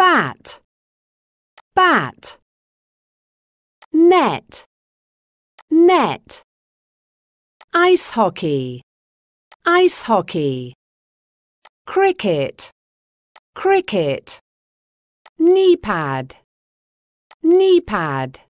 bat, bat, net, net, ice hockey, ice hockey, cricket, cricket, knee pad, knee pad.